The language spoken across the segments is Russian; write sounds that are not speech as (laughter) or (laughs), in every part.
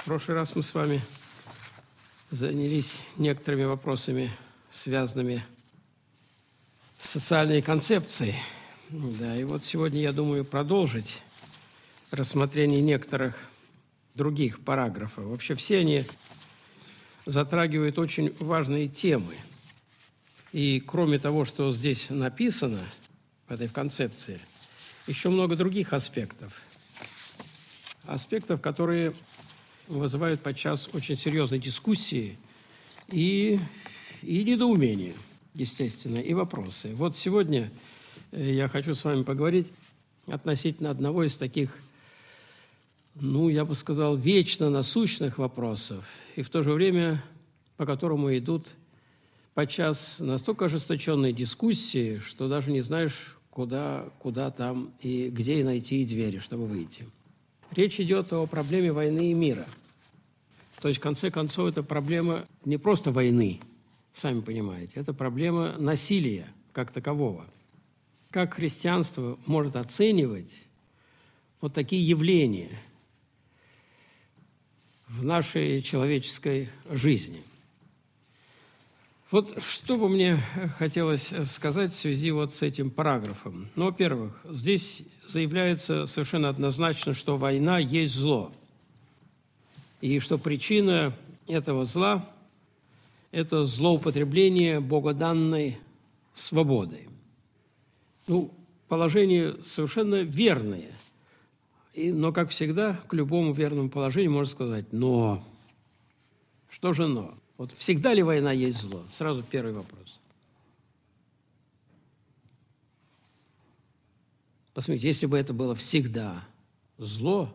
В прошлый раз мы с вами занялись некоторыми вопросами, связанными с социальной концепцией. Да, и вот сегодня, я думаю, продолжить рассмотрение некоторых других параграфов. Вообще все они затрагивают очень важные темы. И кроме того, что здесь написано в этой концепции, еще много других аспектов. Аспектов, которые вызывают подчас очень серьезные дискуссии и, и недоумения, естественно, и вопросы. Вот сегодня э, я хочу с вами поговорить относительно одного из таких, ну, я бы сказал, вечно насущных вопросов, и в то же время по которому идут подчас настолько ожесточенные дискуссии, что даже не знаешь, куда, куда там и где найти и двери, чтобы выйти. Речь идет о проблеме войны и мира – то есть, в конце концов, это проблема не просто войны, сами понимаете, это проблема насилия как такового. Как христианство может оценивать вот такие явления в нашей человеческой жизни? Вот что бы мне хотелось сказать в связи вот с этим параграфом. Ну, во-первых, здесь заявляется совершенно однозначно, что война есть зло – и что причина этого зла – это злоупотребление богоданной свободой. Ну, положение совершенно верное, и, но, как всегда, к любому верному положению можно сказать «но». Что же «но»? Вот всегда ли война есть зло? Сразу первый вопрос. Посмотрите, если бы это было всегда зло,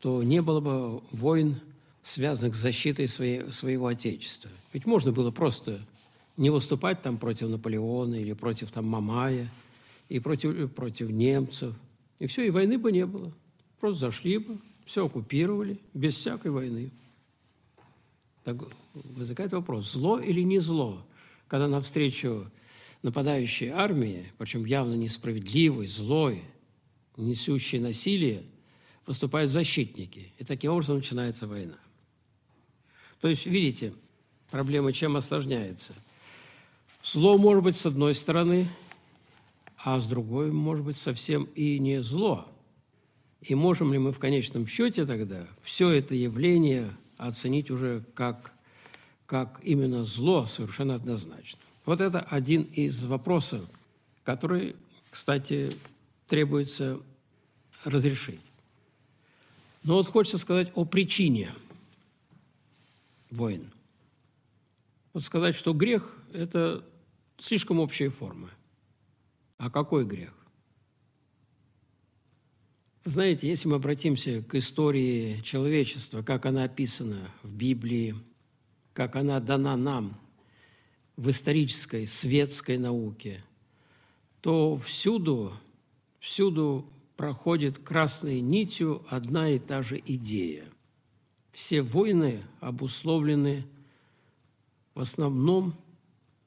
то не было бы войн связанных с защитой своей, своего Отечества. Ведь можно было просто не выступать там против Наполеона или против там Мамая и против, против немцев. И все, и войны бы не было. Просто зашли бы, все оккупировали, без всякой войны. Так возникает вопрос, зло или не зло, когда навстречу нападающей армии, причем явно несправедливой, злой, несущей насилие, выступают защитники. И таким образом начинается война. То есть, видите, проблема чем осложняется? Зло может быть с одной стороны, а с другой может быть совсем и не зло. И можем ли мы в конечном счете тогда все это явление оценить уже как, как именно зло совершенно однозначно? Вот это один из вопросов, который, кстати, требуется разрешить. Но вот хочется сказать о причине – войн. Вот сказать, что грех – это слишком общая форма. А какой грех? Вы знаете, если мы обратимся к истории человечества, как она описана в Библии, как она дана нам в исторической, светской науке, то всюду, всюду проходит красной нитью одна и та же идея – все войны обусловлены в основном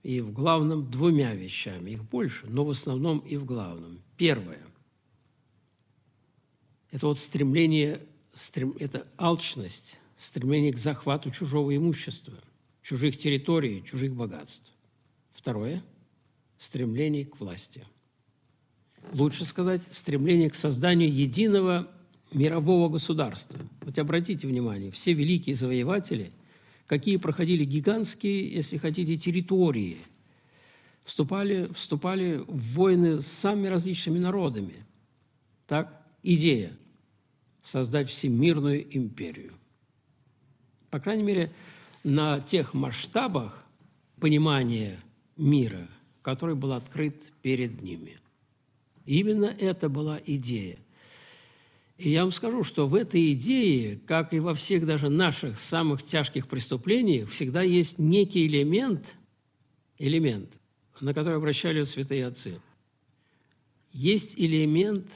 и в главном двумя вещами. Их больше, но в основном и в главном. Первое – это вот стремление, стрем, это алчность, стремление к захвату чужого имущества, чужих территорий, чужих богатств. Второе – стремление к власти. Лучше сказать, стремление к созданию единого мирового государства. Вот обратите внимание, все великие завоеватели, какие проходили гигантские, если хотите, территории, вступали, вступали в войны с самыми различными народами. Так? Идея – создать всемирную империю. По крайней мере, на тех масштабах понимания мира, который был открыт перед ними. именно это была идея – и я вам скажу, что в этой идее, как и во всех даже наших самых тяжких преступлениях, всегда есть некий элемент, элемент, на который обращали святые отцы. Есть элемент,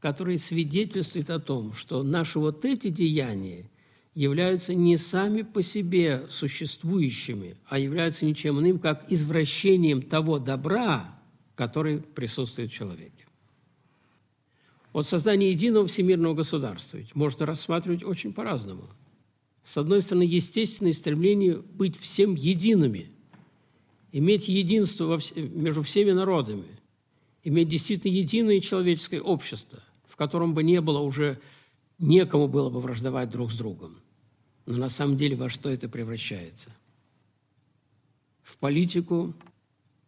который свидетельствует о том, что наши вот эти деяния являются не сами по себе существующими, а являются ничем иным, как извращением того добра, который присутствует в человеке. Вот создание единого всемирного государства ведь можно рассматривать очень по-разному. С одной стороны, естественное стремление быть всем едиными, иметь единство вс... между всеми народами, иметь действительно единое человеческое общество, в котором бы не было уже, некому было бы враждовать друг с другом. Но на самом деле во что это превращается? В политику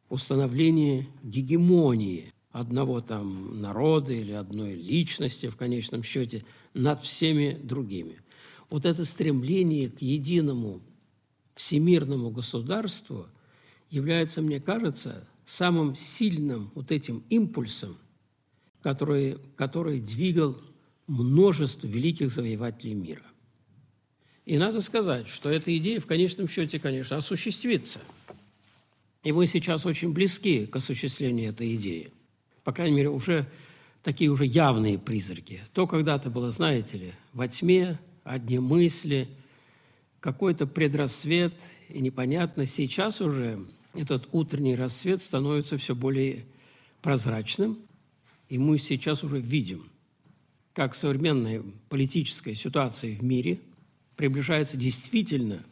установления гегемонии – одного там народа или одной личности в конечном счете над всеми другими. Вот это стремление к единому всемирному государству является, мне кажется, самым сильным вот этим импульсом, который, который двигал множество великих завоевателей мира. И надо сказать, что эта идея в конечном счете, конечно, осуществится. И мы сейчас очень близки к осуществлению этой идеи – по крайней мере, уже такие уже явные призраки. То когда-то было, знаете ли, во тьме, одни мысли, какой-то предрассвет и непонятно. Сейчас уже этот утренний рассвет становится все более прозрачным, и мы сейчас уже видим, как современная политическая ситуация в мире приближается действительно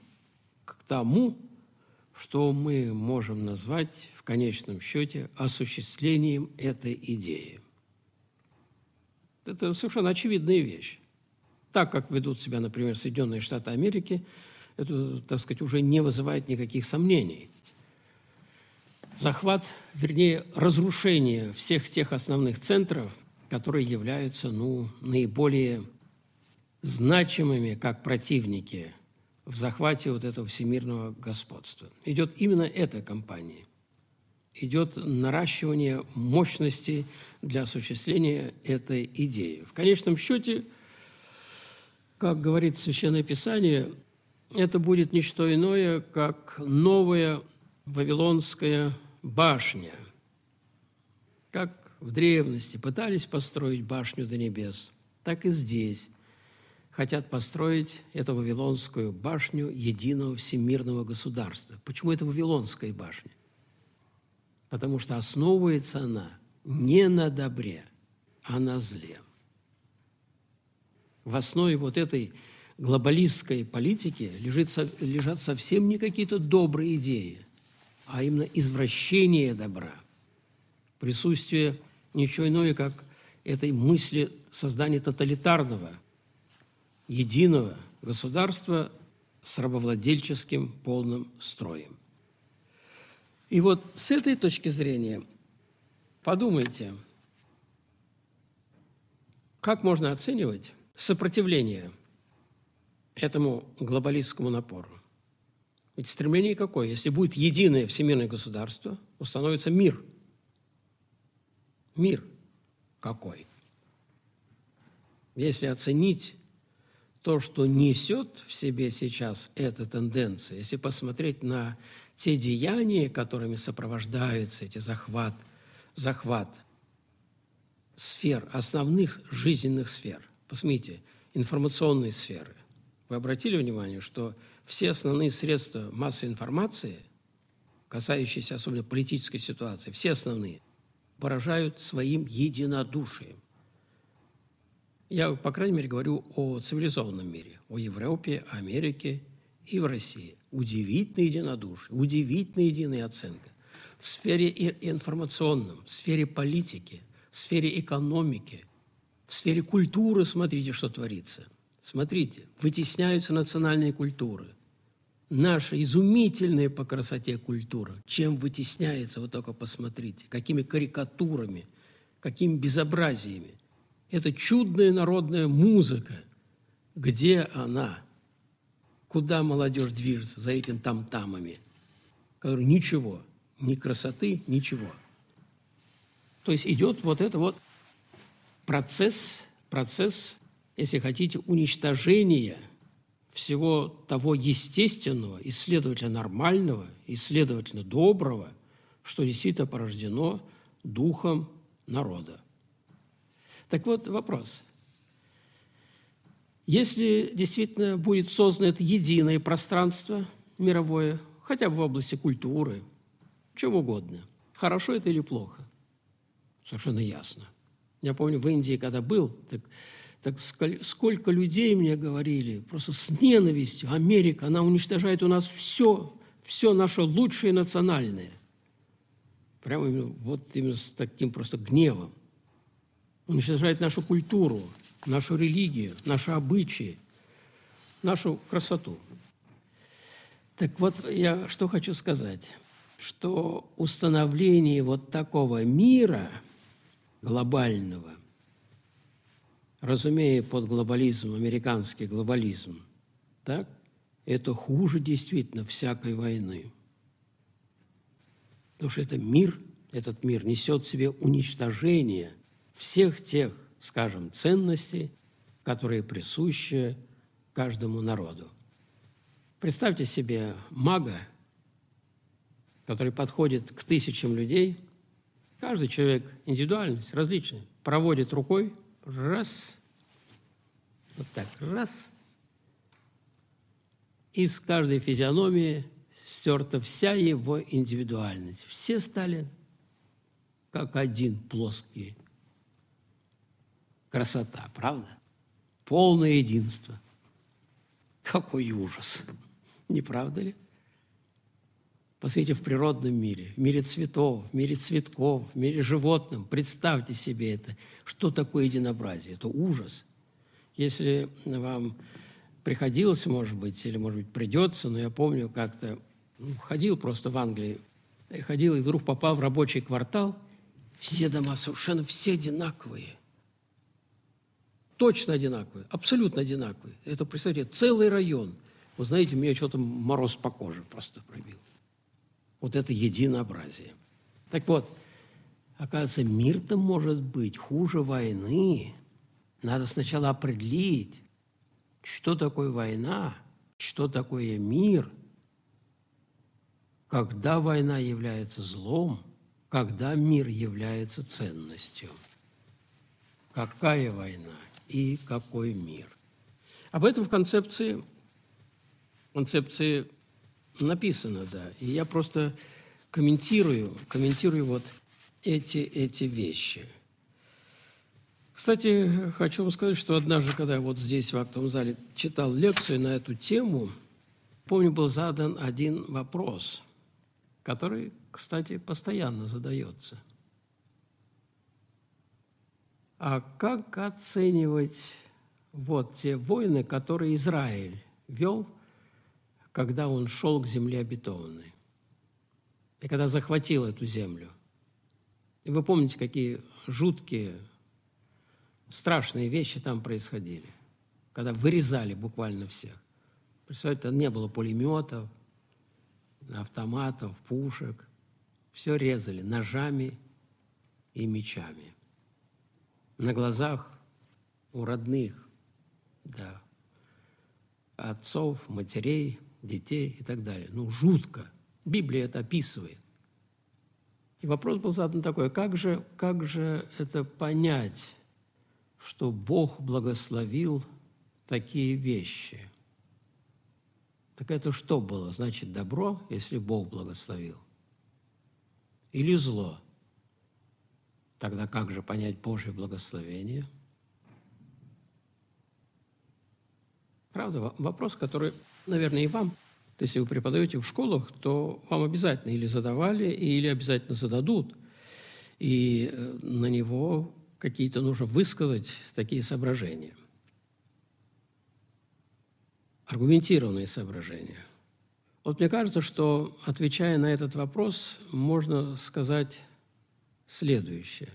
к тому, что мы можем назвать в конечном счете осуществлением этой идеи. Это совершенно очевидная вещь. Так, как ведут себя, например, Соединенные Штаты Америки, это, так сказать, уже не вызывает никаких сомнений. Захват, вернее, разрушение всех тех основных центров, которые являются ну, наиболее значимыми как противники в захвате вот этого всемирного господства. Идет именно эта кампания. Идет наращивание мощности для осуществления этой идеи. В конечном счете, как говорит Священное Писание, это будет не что иное, как новая Вавилонская башня. Как в древности пытались построить башню до небес, так и здесь хотят построить эту Вавилонскую башню единого всемирного государства. Почему это Вавилонская башня? Потому что основывается она не на добре, а на зле. В основе вот этой глобалистской политики лежит, лежат совсем не какие-то добрые идеи, а именно извращение добра, присутствие ничего иного, как этой мысли создания тоталитарного – единого государства с рабовладельческим полным строем. И вот с этой точки зрения подумайте, как можно оценивать сопротивление этому глобалистскому напору. Ведь стремление какое? Если будет единое всемирное государство, установится мир. Мир какой? Если оценить то, что несет в себе сейчас эта тенденция, если посмотреть на те деяния, которыми сопровождаются эти захват, захват сфер, основных жизненных сфер. Посмотрите, информационные сферы. Вы обратили внимание, что все основные средства массовой информации, касающиеся особенно политической ситуации, все основные, поражают своим единодушием. Я, по крайней мере, говорю о цивилизованном мире, о Европе, Америке и в России. удивительная единодушие, удивительная единая оценка. В сфере информационном, в сфере политики, в сфере экономики, в сфере культуры смотрите, что творится. Смотрите, вытесняются национальные культуры. Наша изумительная по красоте культура, чем вытесняется, Вот только посмотрите, какими карикатурами, какими безобразиями – это чудная народная музыка. Где она? Куда молодежь движется за этим там-тамами? Который ничего, ни красоты, ничего. То есть идет вот это вот процесс, процесс, если хотите, уничтожения всего того естественного, исследовательно нормального, исследовательно доброго, что действительно порождено духом народа. Так вот, вопрос. Если действительно будет создано это единое пространство мировое, хотя бы в области культуры, чем угодно, хорошо это или плохо? Совершенно ясно. Я помню, в Индии, когда был, так, так сколько людей мне говорили, просто с ненавистью, Америка, она уничтожает у нас все, все наше лучшее национальное. Прямо вот именно с таким просто гневом уничтожает ну, нашу культуру, нашу религию, наши обычаи, нашу красоту. Так вот, я что хочу сказать, что установление вот такого мира глобального, разумея под глобализм американский глобализм, так, это хуже действительно всякой войны. Потому что это мир, этот мир несет в себе уничтожение всех тех, скажем, ценностей, которые присущи каждому народу. Представьте себе мага, который подходит к тысячам людей. Каждый человек – индивидуальность, различный. Проводит рукой, раз, вот так, раз. и с каждой физиономии стерта вся его индивидуальность. Все стали как один плоский Красота, правда? Полное единство. Какой ужас! Не правда ли? Посмотрите, в природном мире, в мире цветов, в мире цветков, в мире животных. Представьте себе это. Что такое единообразие? Это ужас. Если вам приходилось, может быть, или, может быть, придется, но я помню как-то, ну, ходил просто в Англии, и ходил и вдруг попал в рабочий квартал, все дома совершенно все одинаковые точно одинаковые, абсолютно одинаковые. Это, представьте, целый район. Вы знаете, меня что-то мороз по коже просто пробил. Вот это единообразие. Так вот, оказывается, мир-то может быть хуже войны. Надо сначала определить, что такое война, что такое мир, когда война является злом, когда мир является ценностью. Какая война? и какой мир. Об этом в концепции, концепции написано, да. И я просто комментирую, комментирую вот эти, эти вещи. Кстати, хочу вам сказать, что однажды, когда я вот здесь, в актовом зале, читал лекцию на эту тему, помню, был задан один вопрос, который, кстати, постоянно задается. А как оценивать вот те войны, которые Израиль вел, когда он шел к земле обетованной, и когда захватил эту землю? И вы помните, какие жуткие, страшные вещи там происходили, когда вырезали буквально всех. Представляете, там не было пулеметов, автоматов, пушек. Все резали ножами и мечами на глазах у родных, да, отцов, матерей, детей и так далее. Ну, жутко. Библия это описывает. И вопрос был задан такой, а как же, как же это понять, что Бог благословил такие вещи? Так это что было? Значит, добро, если Бог благословил? Или зло? Тогда как же понять Божье благословение? Правда, вопрос, который, наверное, и вам, если вы преподаете в школах, то вам обязательно или задавали, или обязательно зададут. И э, на него какие-то нужно высказать такие соображения. Аргументированные соображения. Вот мне кажется, что, отвечая на этот вопрос, можно сказать следующее.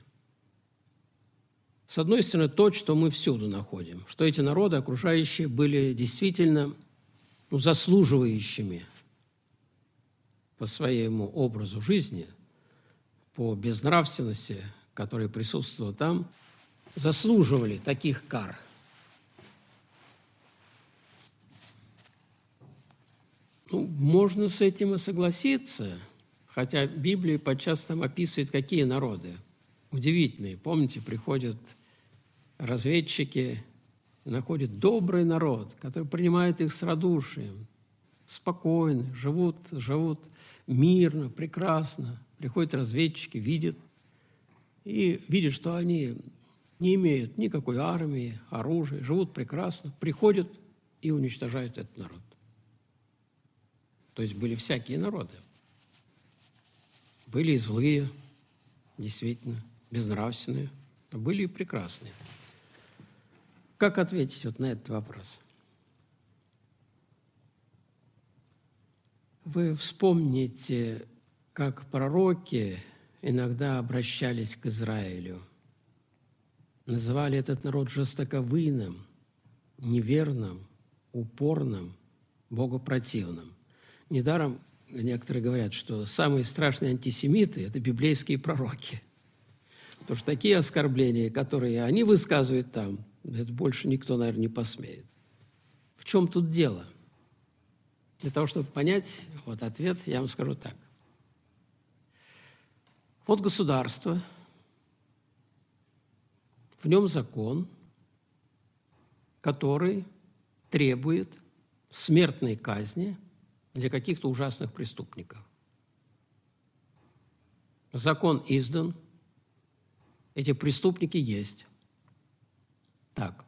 С одной стороны, то, что мы всюду находим, что эти народы окружающие были действительно ну, заслуживающими по своему образу жизни, по безнравственности, которая присутствовала там, заслуживали таких кар. Ну, можно с этим и согласиться – Хотя Библия подчас там описывает, какие народы. Удивительные. Помните, приходят разведчики, находят добрый народ, который принимает их с радушием, спокойно, живут, живут мирно, прекрасно. Приходят разведчики, видят, и видят, что они не имеют никакой армии, оружия, живут прекрасно, приходят и уничтожают этот народ. То есть были всякие народы. Были и злые, действительно, безнравственные, а были и прекрасные. Как ответить вот на этот вопрос? Вы вспомните, как пророки иногда обращались к Израилю, называли этот народ жестоковыйным, неверным, упорным, богопротивным. Недаром некоторые говорят, что самые страшные антисемиты – это библейские пророки. Потому что такие оскорбления, которые они высказывают там, это больше никто, наверное, не посмеет. В чем тут дело? Для того, чтобы понять вот ответ, я вам скажу так. Вот государство, в нем закон, который требует смертной казни для каких-то ужасных преступников. Закон издан, эти преступники есть. Так.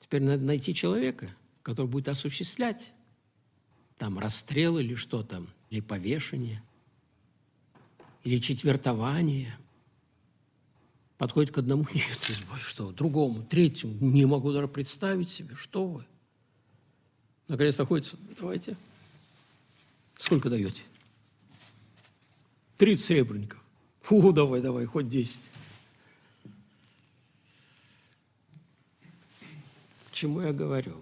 Теперь надо найти человека, который будет осуществлять там расстрелы или что там, или повешение, или четвертование. Подходит к одному, (laughs) нет, избавь, что, другому, третьему, не могу даже представить себе, что вы – Наконец находится. Давайте. Сколько даете? 30 сребреников. Фу, давай, давай, хоть 10. К чему я говорю?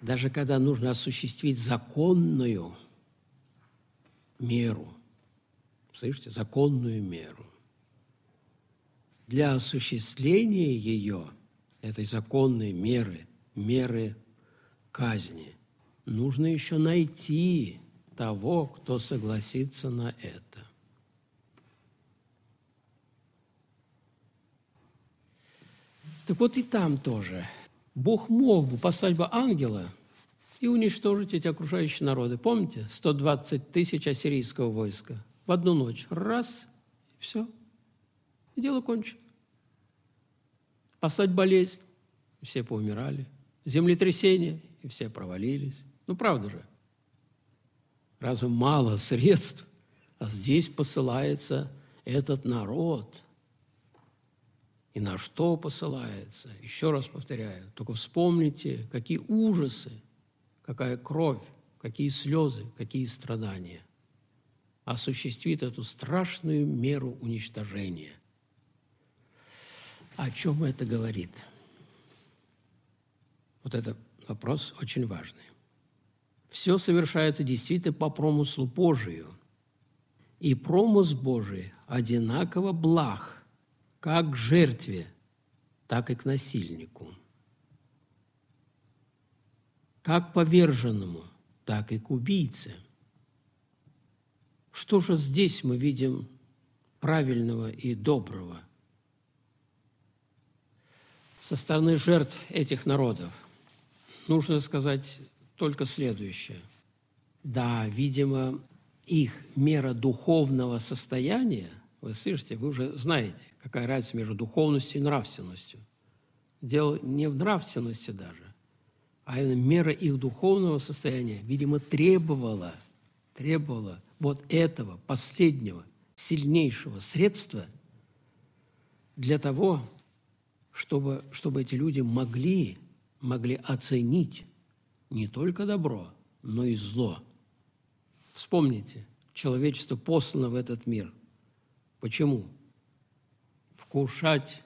Даже когда нужно осуществить законную меру, слышите, законную меру, для осуществления ее, этой законной меры, меры казни. Нужно еще найти того, кто согласится на это. Так вот и там тоже. Бог мог бы послать бы ангела и уничтожить эти окружающие народы. Помните, 120 тысяч ассирийского войска в одну ночь. Раз, и все. И дело кончено. Послать болезнь. Все поумирали землетрясение, и все провалились. Ну, правда же. Разве мало средств? А здесь посылается этот народ. И на что посылается? Еще раз повторяю, только вспомните, какие ужасы, какая кровь, какие слезы, какие страдания осуществит эту страшную меру уничтожения. О чем это говорит? Вот этот вопрос очень важный. Все совершается действительно по промыслу Божию. И промысл Божий одинаково благ как к жертве, так и к насильнику. Как к поверженному, так и к убийце. Что же здесь мы видим правильного и доброго со стороны жертв этих народов – нужно сказать только следующее. Да, видимо, их мера духовного состояния, вы слышите, вы уже знаете, какая разница между духовностью и нравственностью. Дело не в нравственности даже, а именно мера их духовного состояния, видимо, требовала, требовала вот этого последнего, сильнейшего средства для того, чтобы, чтобы эти люди могли могли оценить не только добро, но и зло. Вспомните, человечество послано в этот мир. Почему? Вкушать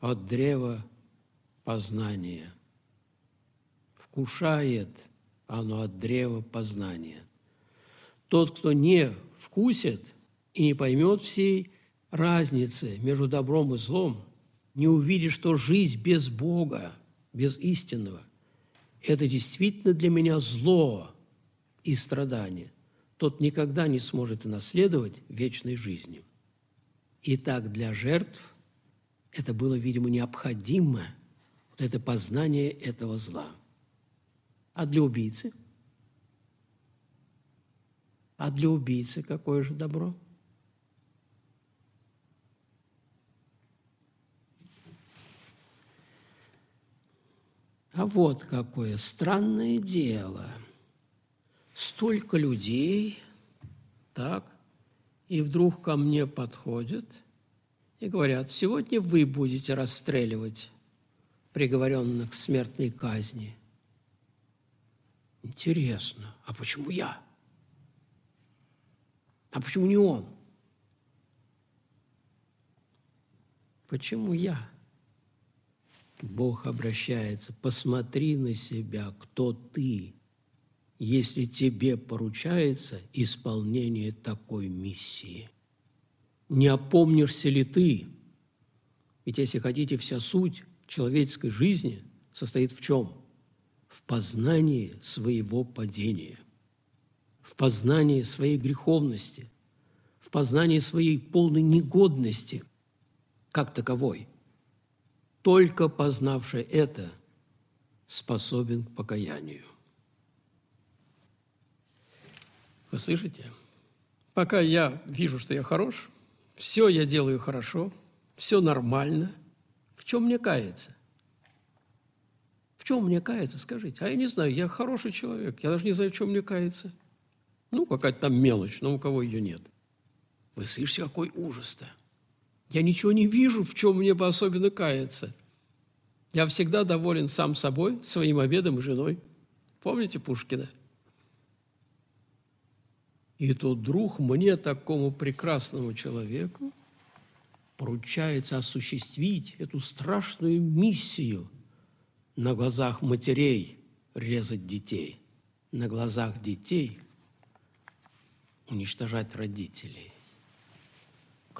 от древа познания. Вкушает оно от древа познания. Тот, кто не вкусит и не поймет всей разницы между добром и злом, не увидит, что жизнь без Бога без истинного. Это действительно для меня зло и страдание. Тот никогда не сможет наследовать вечной жизни. Итак, для жертв это было, видимо, необходимо, вот это познание этого зла. А для убийцы? А для убийцы какое же добро? – А вот какое странное дело. Столько людей, так, и вдруг ко мне подходят и говорят, сегодня вы будете расстреливать приговоренных к смертной казни. Интересно, а почему я? А почему не он? Почему я? Бог обращается, посмотри на себя, кто ты, если тебе поручается исполнение такой миссии. Не опомнишься ли ты? Ведь, если хотите, вся суть человеческой жизни состоит в чем? В познании своего падения, в познании своей греховности, в познании своей полной негодности как таковой – только познавший это способен к покаянию. Вы слышите? Пока я вижу, что я хорош, все я делаю хорошо, все нормально, в чем мне каяться? В чем мне каяться, скажите? А я не знаю, я хороший человек, я даже не знаю, в чем мне каяться. Ну, какая-то там мелочь, но у кого ее нет. Вы слышите, какой ужас-то? Я ничего не вижу, в чем мне бы особенно каяться. Я всегда доволен сам собой, своим обедом и женой. Помните Пушкина? И тут друг мне, такому прекрасному человеку, поручается осуществить эту страшную миссию на глазах матерей резать детей, на глазах детей уничтожать родителей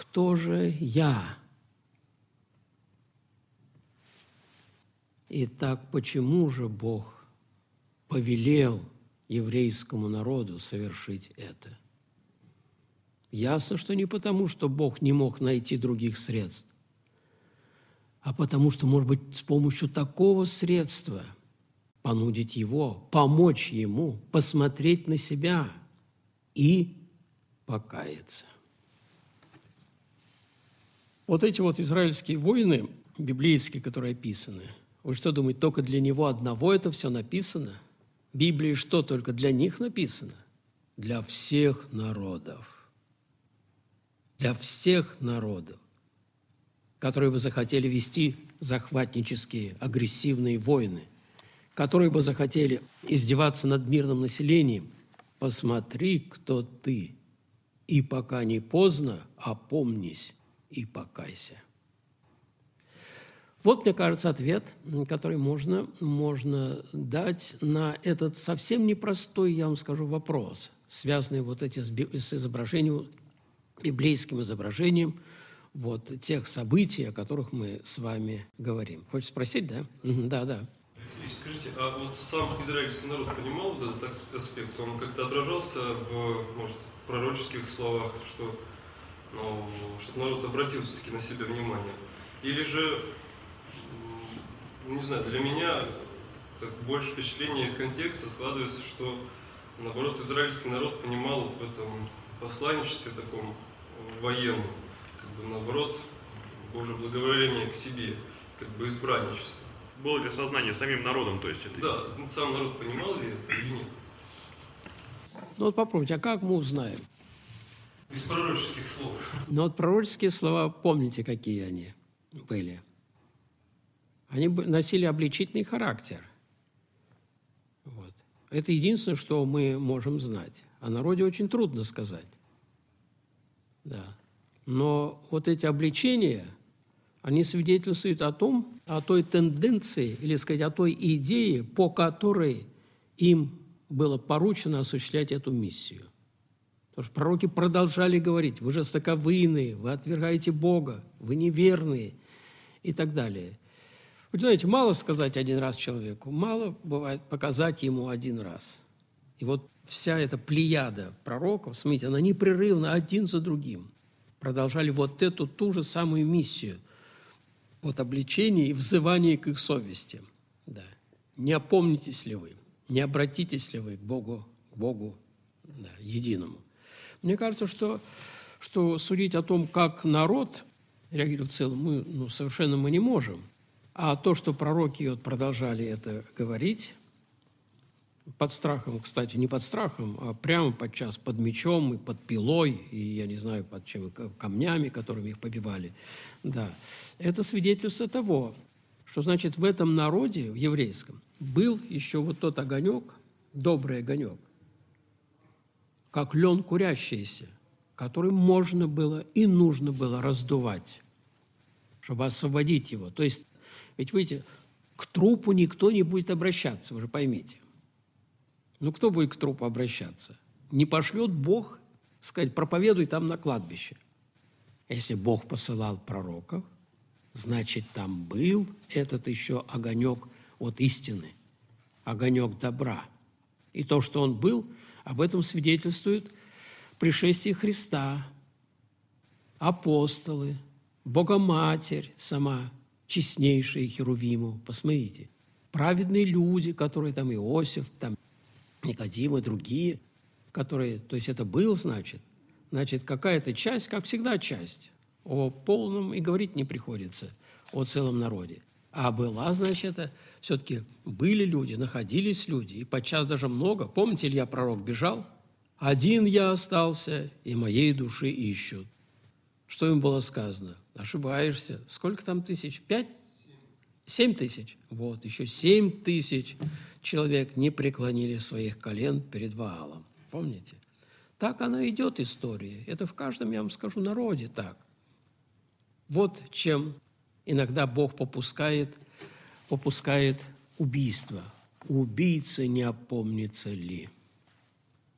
кто же я? Итак, почему же Бог повелел еврейскому народу совершить это? Ясно, что не потому, что Бог не мог найти других средств, а потому что, может быть, с помощью такого средства понудить его, помочь ему посмотреть на себя и покаяться. Вот эти вот израильские войны, библейские, которые описаны, вы что думаете, только для него одного это все написано? В Библии что, только для них написано? Для всех народов. Для всех народов, которые бы захотели вести захватнические, агрессивные войны, которые бы захотели издеваться над мирным населением. Посмотри, кто ты, и пока не поздно, опомнись и покайся. Вот, мне кажется, ответ, который можно, можно дать на этот совсем непростой, я вам скажу, вопрос, связанный вот эти с, с изображением, библейским изображением вот тех событий, о которых мы с вами говорим. Хочешь спросить, да? Да, да. Скажите, а вот сам израильский народ понимал этот аспект? Он как-то отражался в, может, пророческих словах, что но ну, чтобы народ ну, обратил все-таки на себя внимание. Или же, не знаю, для меня так больше впечатление из контекста складывается, что наоборот израильский народ понимал вот в этом посланничестве таком э, военном, как бы наоборот, Божье благоволение к себе, как бы избранничество. Было ли сознание самим народом, то есть это? Да, сам народ понимал ли это или нет? Ну вот попробуйте, а как мы узнаем? Без пророческих слов. Но вот пророческие слова, помните, какие они были. Они носили обличительный характер. Вот. Это единственное, что мы можем знать. О народе очень трудно сказать. Да. Но вот эти обличения, они свидетельствуют о том, о той тенденции, или сказать, о той идее, по которой им было поручено осуществлять эту миссию – Потому что пророки продолжали говорить, вы жестоковыйные, вы отвергаете Бога, вы неверные и так далее. Вы знаете, мало сказать один раз человеку, мало бывает показать ему один раз. И вот вся эта плеяда пророков, смотрите, она непрерывно один за другим продолжали вот эту ту же самую миссию от обличения и взывания к их совести. Да. Не опомнитесь ли вы, не обратитесь ли вы к Богу, к Богу да, единому. Мне кажется, что, что судить о том, как народ реагирует в целом, мы ну, совершенно мы не можем. А то, что пророки вот продолжали это говорить, под страхом, кстати, не под страхом, а прямо подчас под мечом и под пилой, и, я не знаю, под чем, камнями, которыми их побивали, да, это свидетельство того, что, значит, в этом народе, в еврейском, был еще вот тот огонек, добрый огонек, как лен курящийся, который можно было и нужно было раздувать, чтобы освободить его. То есть, ведь видите, к трупу никто не будет обращаться, вы же поймите. Ну, кто будет к трупу обращаться? Не пошлет Бог сказать, проповедуй там на кладбище. Если Бог посылал пророков, значит, там был этот еще огонек от истины, огонек добра. И то, что он был – об этом свидетельствует пришествие Христа, апостолы, Богоматерь сама, честнейшая Херувиму. Посмотрите, праведные люди, которые там Иосиф, там Никодим и другие, которые, то есть это был, значит, значит, какая-то часть, как всегда часть, о полном и говорить не приходится, о целом народе. А была, значит, это все-таки были люди, находились люди, и подчас даже много. Помните, Илья Пророк бежал? «Один я остался, и моей души ищут». Что им было сказано? Ошибаешься. Сколько там тысяч? Пять? Семь тысяч. Вот, еще семь тысяч человек не преклонили своих колен перед Ваалом. Помните? Так она идет, история. Это в каждом, я вам скажу, народе так. Вот чем иногда Бог попускает – попускает убийство. Убийца не опомнится ли?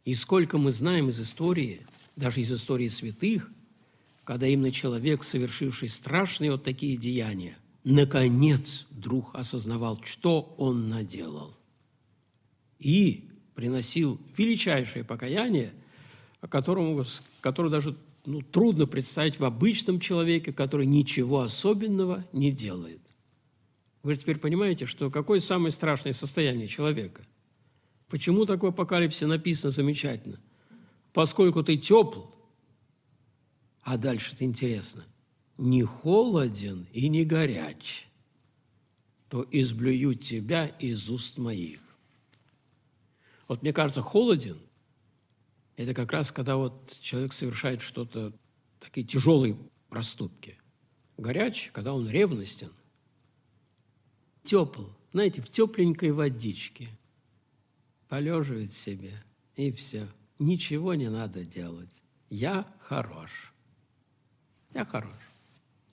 И сколько мы знаем из истории, даже из истории святых, когда именно человек, совершивший страшные вот такие деяния, наконец вдруг осознавал, что он наделал. И приносил величайшее покаяние, которому, которое даже ну, трудно представить в обычном человеке, который ничего особенного не делает. Вы теперь понимаете, что какое самое страшное состояние человека? Почему такое апокалипсис написано замечательно? Поскольку ты тепл, а дальше это интересно, не холоден и не горяч, то изблюю тебя из уст моих. Вот мне кажется, холоден – это как раз когда вот человек совершает что-то, такие тяжелые проступки. Горяч – когда он ревностен, тепл, знаете, в тепленькой водичке. Полеживает себе, и все. Ничего не надо делать. Я хорош. Я хорош.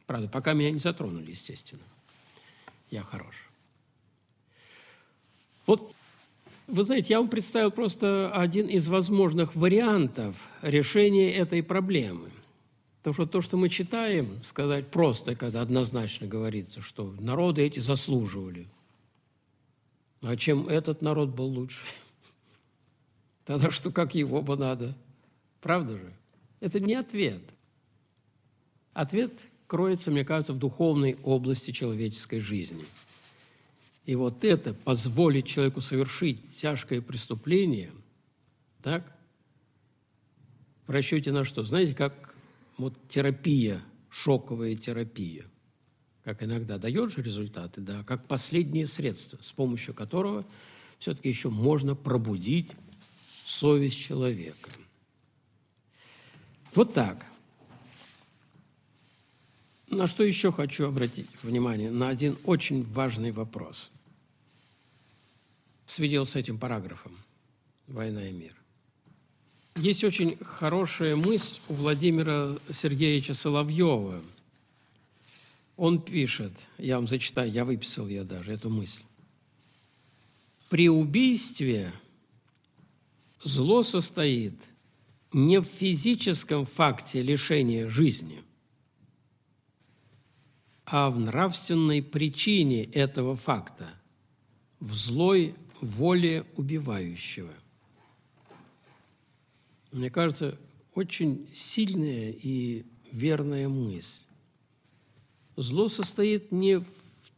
Правда, пока меня не затронули, естественно. Я хорош. Вот, вы знаете, я вам представил просто один из возможных вариантов решения этой проблемы – Потому что то, что мы читаем, сказать просто, когда однозначно говорится, что народы эти заслуживали. А чем этот народ был лучше? (laughs) Тогда что, как его бы надо? Правда же? Это не ответ. Ответ кроется, мне кажется, в духовной области человеческой жизни. И вот это позволит человеку совершить тяжкое преступление, так, в расчете на что? Знаете, как вот терапия, шоковая терапия, как иногда дает же результаты, да, как последнее средство, с помощью которого все-таки еще можно пробудить совесть человека. Вот так. На что еще хочу обратить внимание? На один очень важный вопрос в с этим параграфом «Война и мир». Есть очень хорошая мысль у Владимира Сергеевича Соловьева. Он пишет, я вам зачитаю, я выписал ее даже, эту мысль. При убийстве зло состоит не в физическом факте лишения жизни, а в нравственной причине этого факта, в злой воле убивающего мне кажется, очень сильная и верная мысль. Зло состоит не в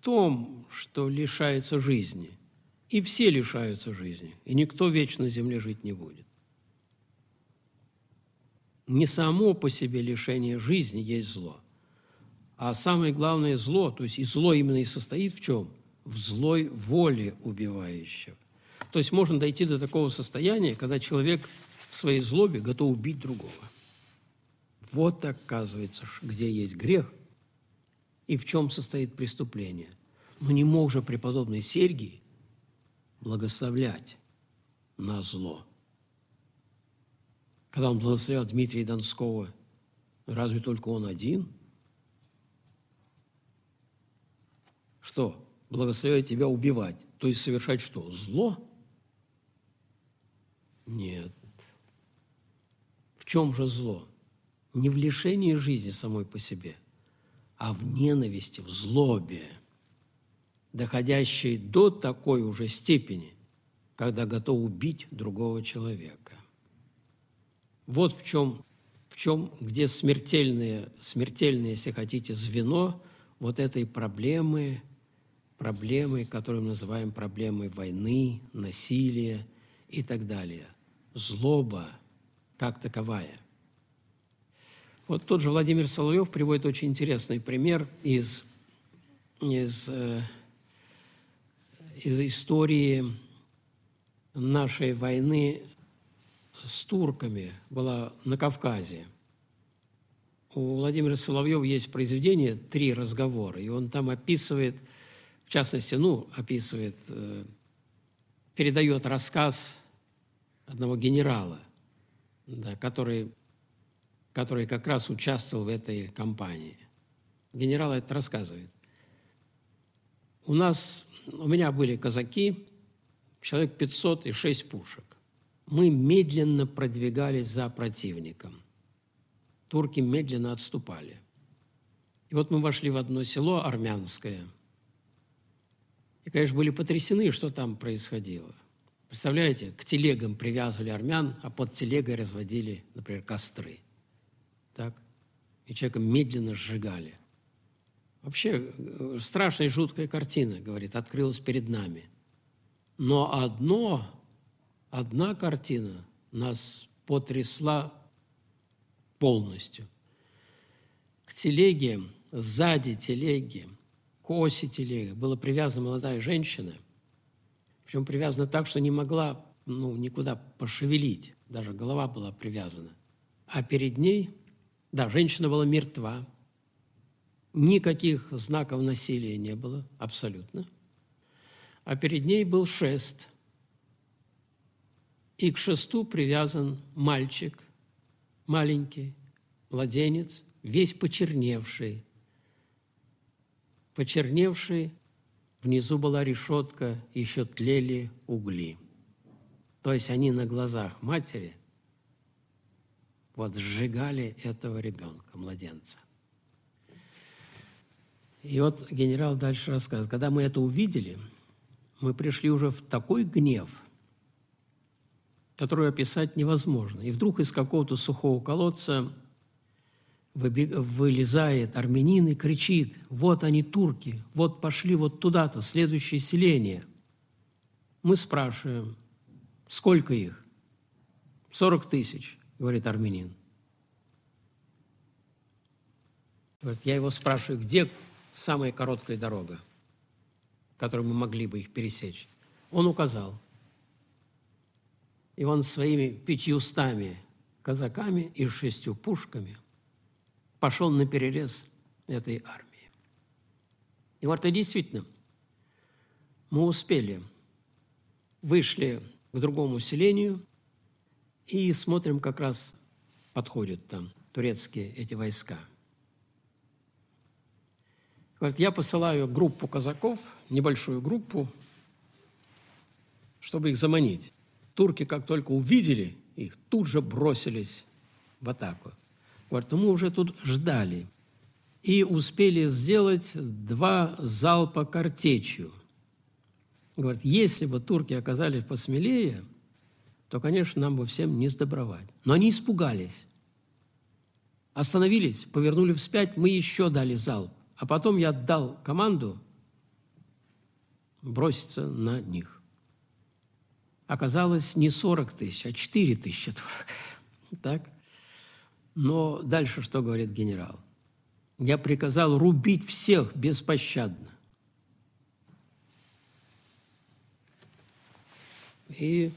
том, что лишается жизни. И все лишаются жизни, и никто вечно на земле жить не будет. Не само по себе лишение жизни есть зло, а самое главное зло, то есть и зло именно и состоит в чем? В злой воле убивающего. То есть можно дойти до такого состояния, когда человек – в своей злобе готов убить другого. Вот оказывается, где есть грех и в чем состоит преступление. Но не мог же преподобный Сергий благословлять на зло. Когда он благословлял Дмитрия Донского, разве только он один? Что? Благословляет тебя убивать, то есть совершать что? Зло? Нет чем же зло? Не в лишении жизни самой по себе, а в ненависти, в злобе, доходящей до такой уже степени, когда готов убить другого человека. Вот в чем, в чем где смертельное, смертельное, если хотите, звено вот этой проблемы, проблемы, которую мы называем проблемой войны, насилия и так далее. Злоба – как таковая. Вот тот же Владимир Соловьев приводит очень интересный пример из, из, э, из истории нашей войны с турками, была на Кавказе. У Владимира Соловьева есть произведение «Три разговора», и он там описывает, в частности, ну, описывает, э, передает рассказ одного генерала – да, который, который как раз участвовал в этой кампании. Генерал это рассказывает. У нас, у меня были казаки, человек 500 и 6 пушек. Мы медленно продвигались за противником. Турки медленно отступали. И вот мы вошли в одно село армянское. И, конечно, были потрясены, что там происходило. Представляете, к телегам привязывали армян, а под телегой разводили, например, костры. Так? И человека медленно сжигали. Вообще э, страшная и жуткая картина, говорит, открылась перед нами. Но одно, одна картина нас потрясла полностью. К телеге, сзади телеги, к оси телеги была привязана молодая женщина – причем привязана так, что не могла ну, никуда пошевелить. Даже голова была привязана. А перед ней, да, женщина была мертва. Никаких знаков насилия не было, абсолютно. А перед ней был шест. И к шесту привязан мальчик, маленький, младенец, весь почерневший. Почерневший Внизу была решетка, еще тлели угли. То есть они на глазах матери вот сжигали этого ребенка, младенца. И вот генерал дальше рассказывает, когда мы это увидели, мы пришли уже в такой гнев, который описать невозможно. И вдруг из какого-то сухого колодца вылезает армянин и кричит, вот они турки, вот пошли вот туда-то, следующее селение. Мы спрашиваем, сколько их? 40 тысяч, говорит армянин. Говорит, я его спрашиваю, где самая короткая дорога, которую мы могли бы их пересечь? Он указал. И он своими пятьюстами казаками и шестью пушками пошел на перерез этой армии. И вот и действительно, мы успели, вышли к другому селению и смотрим, как раз подходят там турецкие эти войска. Говорит, я посылаю группу казаков, небольшую группу, чтобы их заманить. Турки, как только увидели их, тут же бросились в атаку мы уже тут ждали и успели сделать два залпа картечью. Говорит, если бы турки оказались посмелее, то, конечно, нам бы всем не сдобровать. Но они испугались. Остановились, повернули вспять, мы еще дали залп. А потом я дал команду броситься на них. Оказалось, не 40 тысяч, а 4 тысячи турок. Так? Но дальше что говорит генерал? Я приказал рубить всех беспощадно. И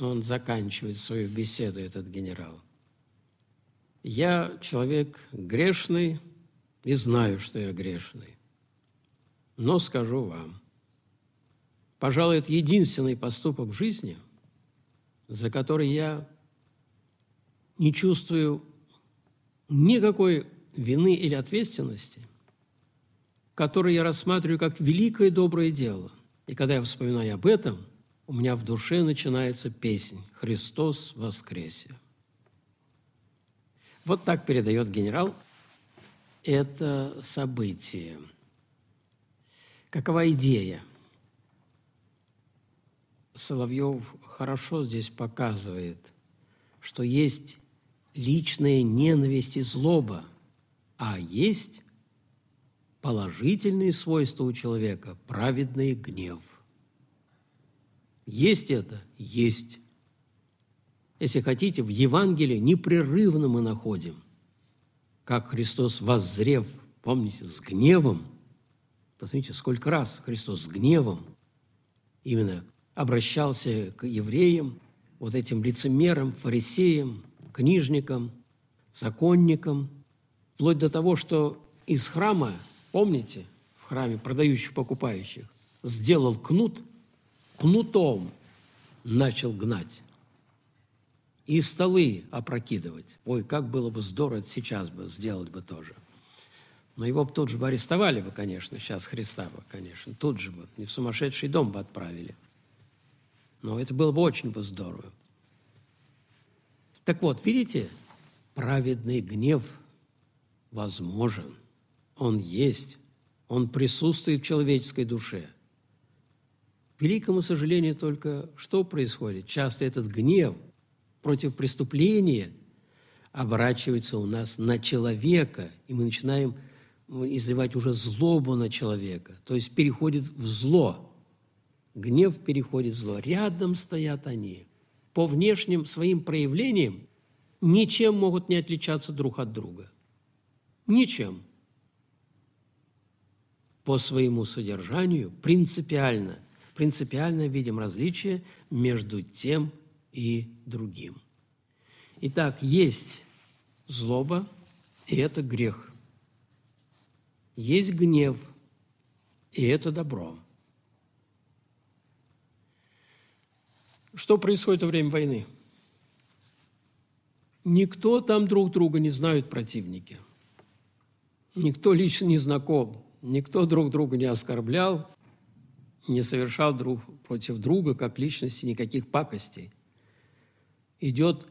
он заканчивает свою беседу, этот генерал. Я человек грешный и знаю, что я грешный. Но скажу вам, пожалуй, это единственный поступок в жизни, за который я не чувствую никакой вины или ответственности, которую я рассматриваю как великое доброе дело. И когда я вспоминаю об этом, у меня в душе начинается песнь «Христос воскресе». Вот так передает генерал это событие. Какова идея? Соловьев хорошо здесь показывает, что есть личная ненависть и злоба, а есть положительные свойства у человека – праведный гнев. Есть это? Есть. Если хотите, в Евангелии непрерывно мы находим, как Христос, воззрев, помните, с гневом, посмотрите, сколько раз Христос с гневом именно обращался к евреям, вот этим лицемерам, фарисеям, книжникам, законникам, вплоть до того, что из храма, помните, в храме продающих, покупающих, сделал кнут, кнутом начал гнать и столы опрокидывать. Ой, как было бы здорово, сейчас бы сделать бы тоже. Но его бы тут же бы арестовали бы, конечно, сейчас Христа бы, конечно, тут же бы, не в сумасшедший дом бы отправили. Но это было бы очень бы здорово. Так вот, видите, праведный гнев возможен. Он есть, он присутствует в человеческой душе. К великому сожалению только, что происходит? Часто этот гнев против преступления оборачивается у нас на человека, и мы начинаем ну, изливать уже злобу на человека, то есть переходит в зло. Гнев переходит в зло. Рядом стоят они по внешним своим проявлениям ничем могут не отличаться друг от друга. Ничем. По своему содержанию принципиально, принципиально видим различие между тем и другим. Итак, есть злоба, и это грех. Есть гнев, и это добро. Что происходит во время войны? Никто там друг друга не знают противники. Никто лично не знаком. Никто друг друга не оскорблял, не совершал друг против друга, как личности, никаких пакостей. Идет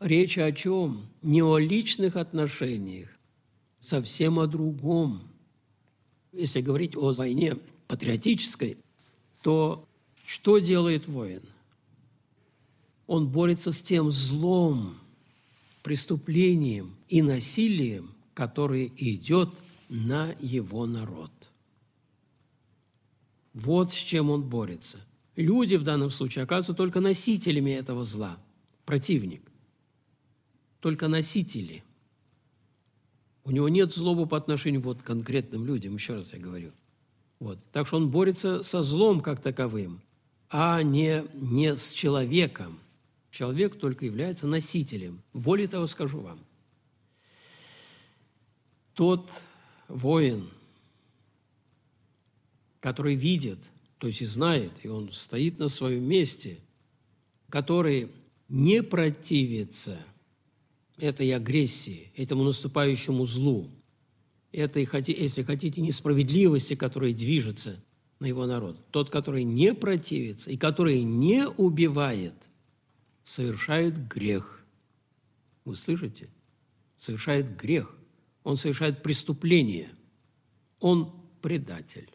речь о чем? Не о личных отношениях, совсем о другом. Если говорить о войне патриотической, то что делает воин? Он борется с тем злом, преступлением и насилием, которое идет на его народ. Вот с чем он борется. Люди в данном случае оказываются только носителями этого зла. Противник. Только носители. У него нет злобы по отношению вот к конкретным людям, еще раз я говорю. Вот. Так что он борется со злом как таковым, а не, не с человеком – Человек только является носителем. Более того, скажу вам, тот воин, который видит, то есть и знает, и он стоит на своем месте, который не противится этой агрессии, этому наступающему злу, этой, если хотите, несправедливости, которая движется на его народ. Тот, который не противится и который не убивает – совершает грех. Вы слышите? Совершает грех. Он совершает преступление. Он предатель.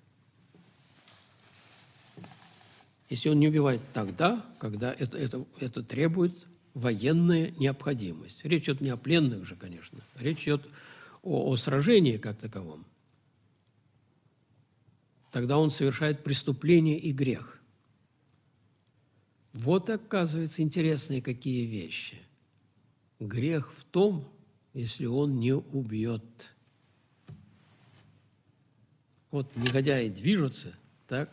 Если он не убивает тогда, когда это, это, это требует военная необходимость. Речь идет не о пленных же, конечно. Речь идет о, о сражении как таковом. Тогда он совершает преступление и грех. Вот, оказывается, интересные какие вещи. Грех в том, если он не убьет. Вот негодяи движутся, так?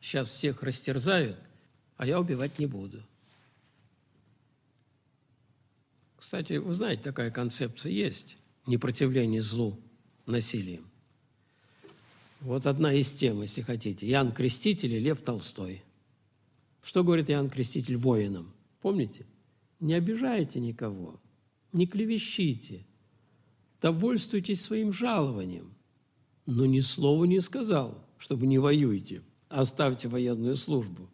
Сейчас всех растерзают, а я убивать не буду. Кстати, вы знаете, такая концепция есть. Непротивление злу насилием. Вот одна из тем, если хотите. Ян Креститель и Лев Толстой – что говорит Иоанн Креститель воинам? Помните? Не обижайте никого, не клевещите, довольствуйтесь своим жалованием. Но ни слова не сказал, чтобы не воюйте, а оставьте военную службу.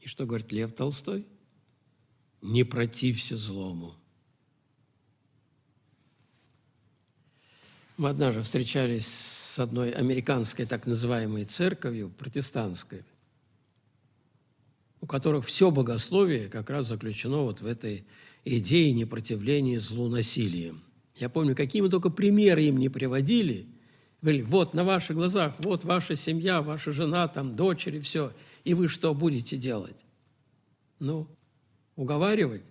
И что говорит Лев Толстой? Не протився злому. Мы однажды встречались с одной американской так называемой церковью, протестантской, у которых все богословие как раз заключено вот в этой идее непротивления злу насилием. Я помню, какими только примеры им не приводили. Говорили, вот на ваших глазах, вот ваша семья, ваша жена, там дочери, все. И вы что будете делать? Ну, уговаривать,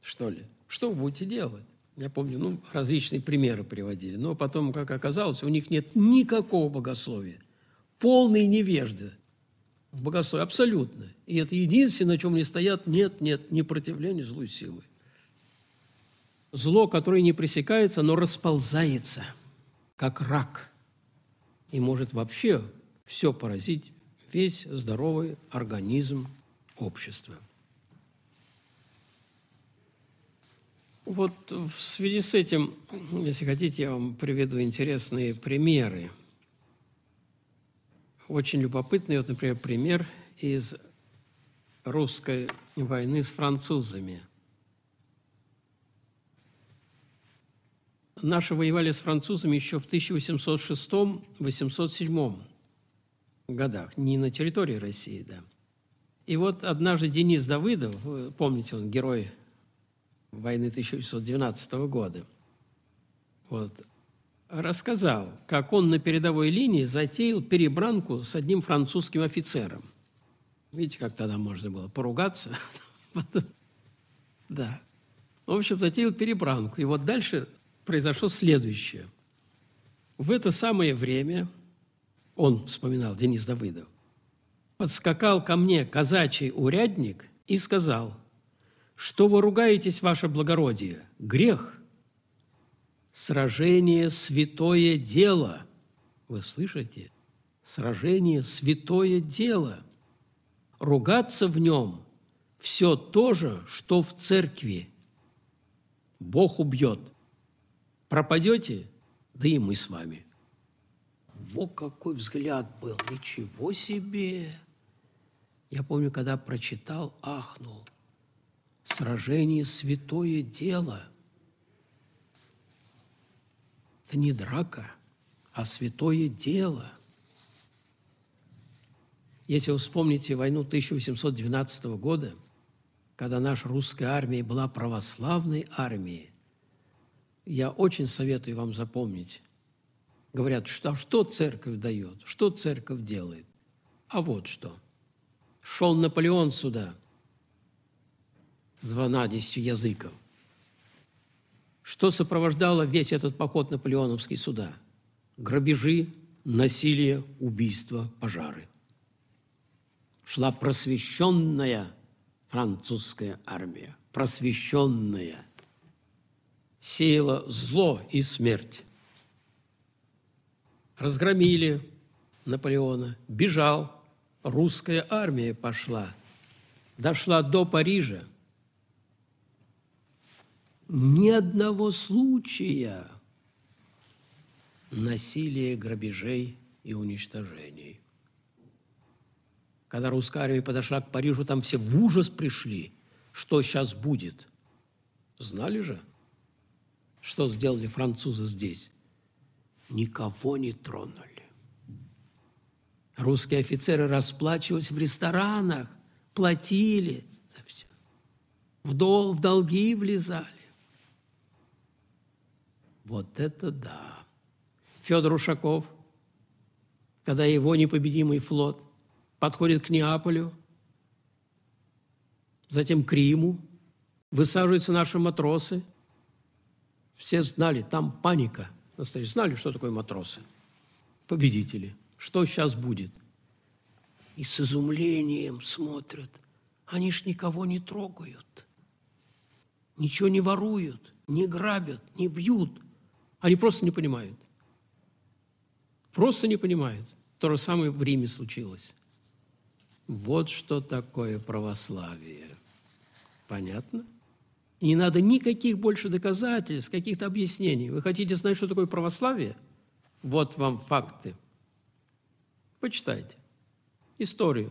что ли? Что вы будете делать? Я помню, ну, различные примеры приводили. Но потом, как оказалось, у них нет никакого богословия. Полные невежды – в богословии, абсолютно. И это единственное, на чем они стоят, нет, нет, не противление злой силы. Зло, которое не пресекается, но расползается, как рак, и может вообще все поразить, весь здоровый организм общества. Вот в связи с этим, если хотите, я вам приведу интересные примеры – очень любопытный, вот, например, пример из русской войны с французами. Наши воевали с французами еще в 1806-1807 годах, не на территории России, да. И вот однажды Денис Давыдов, помните, он герой войны 1812 года, вот, рассказал, как он на передовой линии затеял перебранку с одним французским офицером. Видите, как тогда можно было поругаться? (laughs) Да. В общем, затеял перебранку. И вот дальше произошло следующее. В это самое время, он вспоминал, Денис Давыдов, подскакал ко мне казачий урядник и сказал, что вы ругаетесь, ваше благородие, грех – Сражение – святое дело. Вы слышите? Сражение – святое дело. Ругаться в нем – все то же, что в церкви. Бог убьет. Пропадете, да и мы с вами. Во какой взгляд был! Ничего себе! Я помню, когда прочитал, ахнул. Сражение – святое дело – это не драка, а святое дело. Если вы вспомните войну 1812 года, когда наша русская армия была православной армией, я очень советую вам запомнить. Говорят, что, что церковь дает, что церковь делает. А вот что. Шел Наполеон сюда с 12 языков – что сопровождало весь этот поход наполеоновский суда. Грабежи, насилие, убийства, пожары. Шла просвещенная французская армия, просвещенная, сеяла зло и смерть. Разгромили Наполеона, бежал, русская армия пошла, дошла до Парижа, ни одного случая насилия, грабежей и уничтожений. Когда русская армия подошла к Парижу, там все в ужас пришли, что сейчас будет. Знали же, что сделали французы здесь? Никого не тронули. Русские офицеры расплачивались в ресторанах, платили за все. В долг, в долги влезали. Вот это да! Федор Ушаков, когда его непобедимый флот подходит к Неаполю, затем к Риму, высаживаются наши матросы. Все знали, там паника Знали, что такое матросы. Победители. Что сейчас будет? И с изумлением смотрят. Они ж никого не трогают. Ничего не воруют, не грабят, не бьют – они просто не понимают. Просто не понимают. То же самое в Риме случилось. Вот что такое православие. Понятно? Не надо никаких больше доказательств, каких-то объяснений. Вы хотите знать, что такое православие? Вот вам факты. Почитайте историю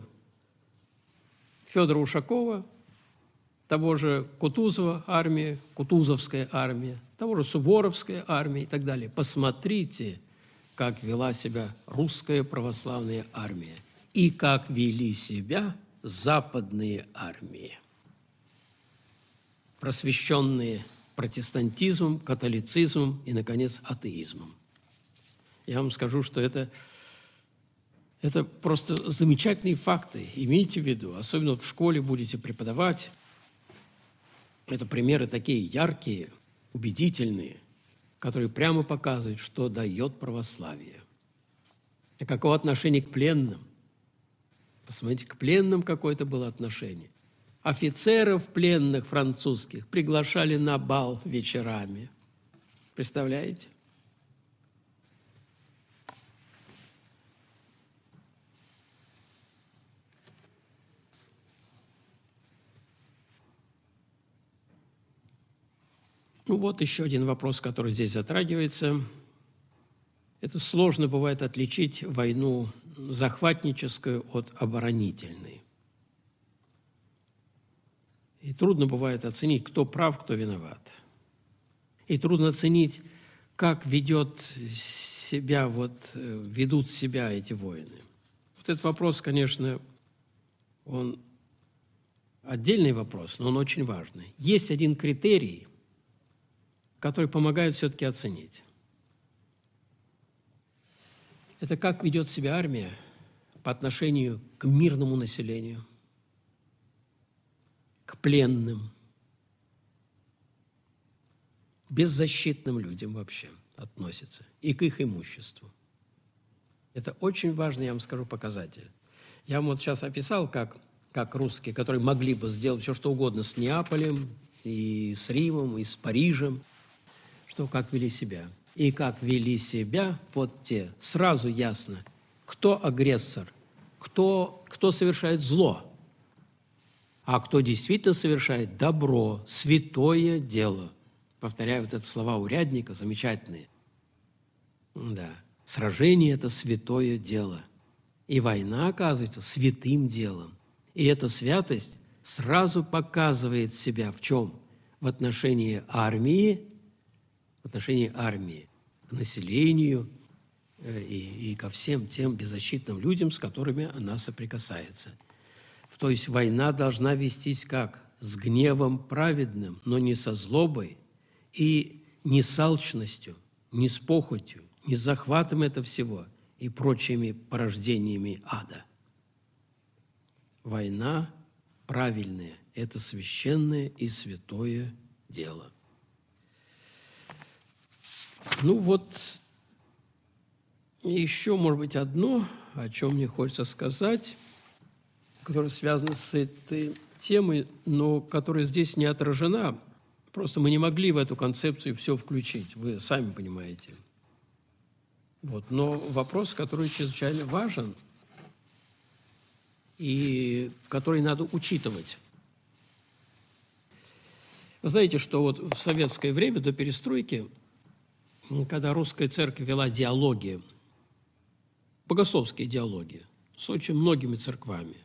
Федора Ушакова – того же Кутузова армии, Кутузовская армия, того же Суворовская армия и так далее. Посмотрите, как вела себя русская православная армия и как вели себя западные армии, просвещенные протестантизмом, католицизмом и, наконец, атеизмом. Я вам скажу, что это, это просто замечательные факты. Имейте в виду, особенно в школе будете преподавать, это примеры такие яркие, убедительные, которые прямо показывают, что дает православие. И какого отношения к пленным? Посмотрите, к пленным какое-то было отношение. Офицеров пленных французских приглашали на бал вечерами. Представляете? Ну вот еще один вопрос, который здесь затрагивается. Это сложно бывает отличить войну захватническую от оборонительной. И трудно бывает оценить, кто прав, кто виноват. И трудно оценить, как ведет себя, вот, э, ведут себя эти воины. Вот этот вопрос, конечно, он отдельный вопрос, но он очень важный. Есть один критерий, которые помогают все-таки оценить. Это как ведет себя армия по отношению к мирному населению, к пленным, беззащитным людям вообще относится, и к их имуществу. Это очень важный, я вам скажу, показатель. Я вам вот сейчас описал, как, как русские, которые могли бы сделать все, что угодно с Неаполем, и с Римом, и с Парижем, что как вели себя. И как вели себя вот те. Сразу ясно, кто агрессор, кто, кто совершает зло, а кто действительно совершает добро, святое дело. Повторяю вот эти слова урядника, замечательные. Да, сражение – это святое дело. И война, оказывается, святым делом. И эта святость сразу показывает себя в чем? В отношении армии в отношении армии к населению э, и, и ко всем тем беззащитным людям, с которыми она соприкасается. То есть война должна вестись как? С гневом праведным, но не со злобой и не с алчностью, не с похотью, не с захватом этого всего и прочими порождениями ада. Война правильная – это священное и святое дело – ну вот и еще, может быть, одно, о чем мне хочется сказать, которое связано с этой темой, но которая здесь не отражена. Просто мы не могли в эту концепцию все включить, вы сами понимаете. Вот. Но вопрос, который чрезвычайно важен и который надо учитывать. Вы знаете, что вот в советское время до перестройки когда русская церковь вела диалоги, богословские диалоги с очень многими церквами.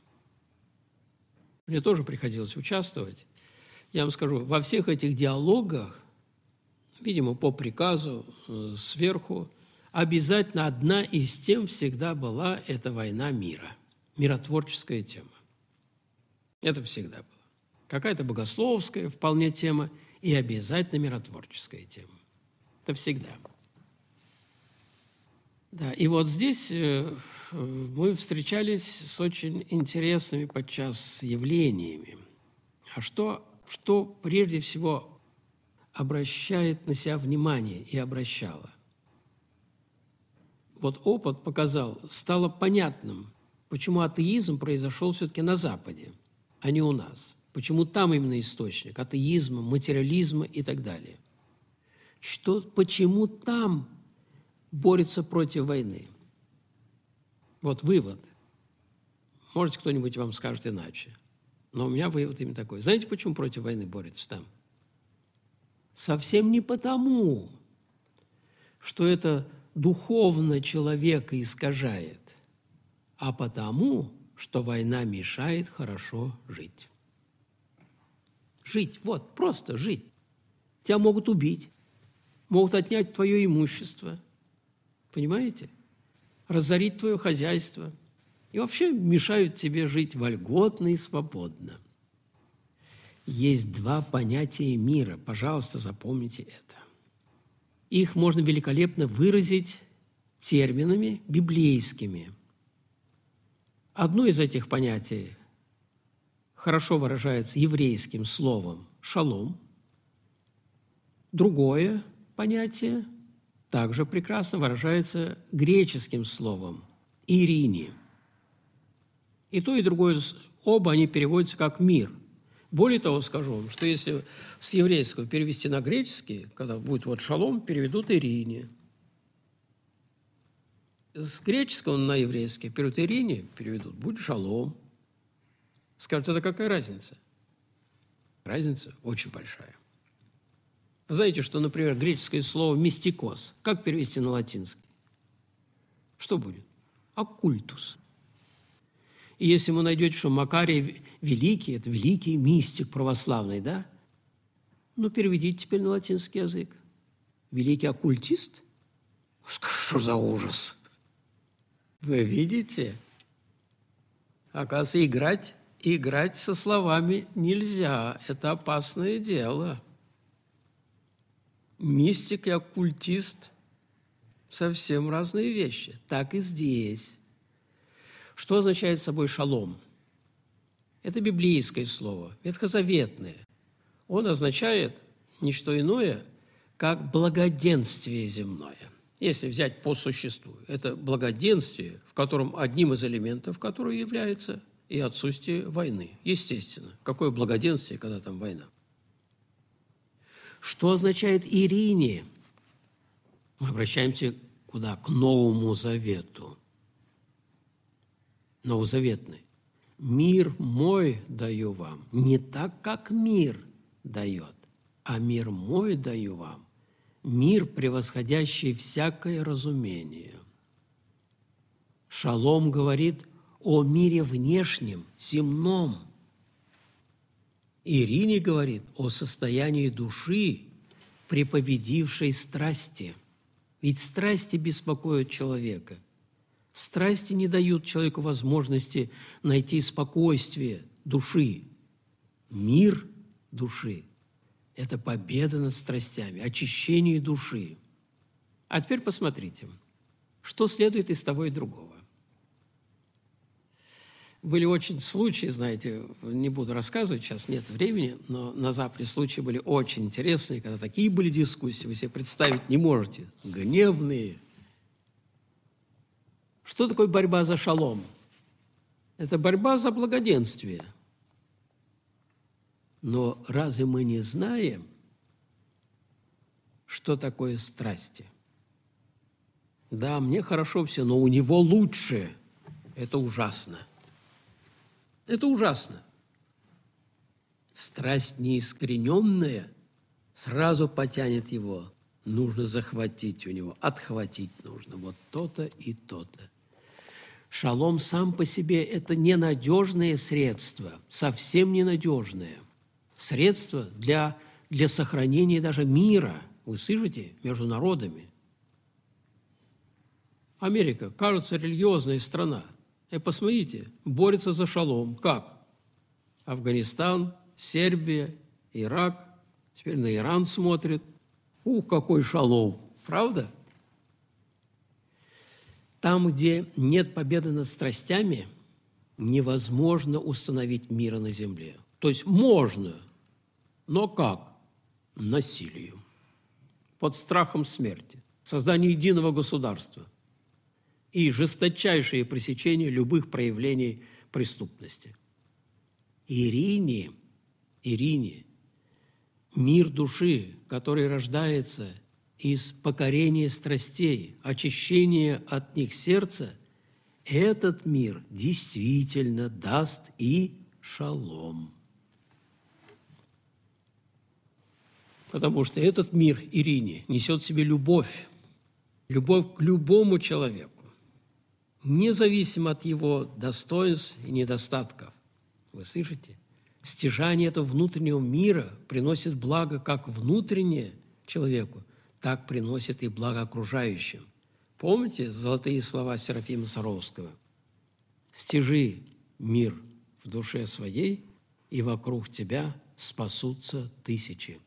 Мне тоже приходилось участвовать. Я вам скажу, во всех этих диалогах, видимо, по приказу э, сверху, обязательно одна из тем всегда была – эта война мира, миротворческая тема. Это всегда было. Какая-то богословская вполне тема и обязательно миротворческая тема это всегда. Да, и вот здесь э, мы встречались с очень интересными подчас явлениями. А что, что прежде всего обращает на себя внимание и обращало? Вот опыт показал, стало понятным, почему атеизм произошел все-таки на Западе, а не у нас. Почему там именно источник атеизма, материализма и так далее что, почему там борется против войны. Вот вывод. Может, кто-нибудь вам скажет иначе. Но у меня вывод именно такой. Знаете, почему против войны борется там? Совсем не потому, что это духовно человека искажает, а потому, что война мешает хорошо жить. Жить, вот, просто жить. Тебя могут убить, могут отнять твое имущество, понимаете? Разорить твое хозяйство и вообще мешают тебе жить вольготно и свободно. Есть два понятия мира, пожалуйста, запомните это. Их можно великолепно выразить терминами библейскими. Одно из этих понятий хорошо выражается еврейским словом «шалом», другое понятие также прекрасно выражается греческим словом «ирини». И то, и другое, оба они переводятся как «мир». Более того, скажу вам, что если с еврейского перевести на греческий, когда будет вот «шалом», переведут «ирини». С греческого на еврейский переведут «ирини», переведут «будет шалом». Скажут, это какая разница? Разница очень большая. Вы знаете, что, например, греческое слово «мистикос», как перевести на латинский? Что будет? Оккультус. И если мы найдете, что Макарий Великий – это великий мистик православный, да? Ну, переведите теперь на латинский язык. Великий оккультист? Что за ужас? Вы видите? Оказывается, играть, играть со словами нельзя. Это опасное дело мистик и оккультист – совсем разные вещи. Так и здесь. Что означает собой шалом? Это библейское слово, ветхозаветное. Он означает не что иное, как благоденствие земное. Если взять по существу, это благоденствие, в котором одним из элементов, которое является и отсутствие войны. Естественно, какое благоденствие, когда там война. Что означает Ирине? Мы обращаемся куда? К Новому Завету. Новозаветный. Мир мой даю вам, не так, как мир дает, а мир мой даю вам, мир, превосходящий всякое разумение. Шалом говорит о мире внешнем, земном – Ирине говорит о состоянии души, при победившей страсти. Ведь страсти беспокоят человека. Страсти не дают человеку возможности найти спокойствие души, мир души. Это победа над страстями, очищение души. А теперь посмотрите, что следует из того и другого. Были очень случаи, знаете, не буду рассказывать, сейчас нет времени, но на Западе случаи были очень интересные, когда такие были дискуссии, вы себе представить не можете. Гневные. Что такое борьба за шалом? Это борьба за благоденствие. Но разве мы не знаем, что такое страсти? Да, мне хорошо все, но у него лучше. Это ужасно. Это ужасно. Страсть неискорененная сразу потянет его. Нужно захватить у него, отхватить нужно вот то-то и то-то. Шалом сам по себе – это ненадежное средство, совсем ненадежное. Средство для, для сохранения даже мира, вы слышите, между народами. Америка кажется религиозная страна – и э, посмотрите, борется за шалом. Как? Афганистан, Сербия, Ирак. Теперь на Иран смотрит. Ух, какой шалом! Правда? Там, где нет победы над страстями, невозможно установить мира на земле. То есть можно, но как? Насилием. Под страхом смерти. Создание единого государства – и жесточайшее пресечение любых проявлений преступности. Ирине, Ирине, мир души, который рождается из покорения страстей, очищения от них сердца, этот мир действительно даст и шалом. Потому что этот мир Ирине несет в себе любовь, любовь к любому человеку независимо от его достоинств и недостатков. Вы слышите? Стяжание этого внутреннего мира приносит благо как внутреннее человеку, так приносит и благо окружающим. Помните золотые слова Серафима Саровского? «Стяжи мир в душе своей, и вокруг тебя спасутся тысячи».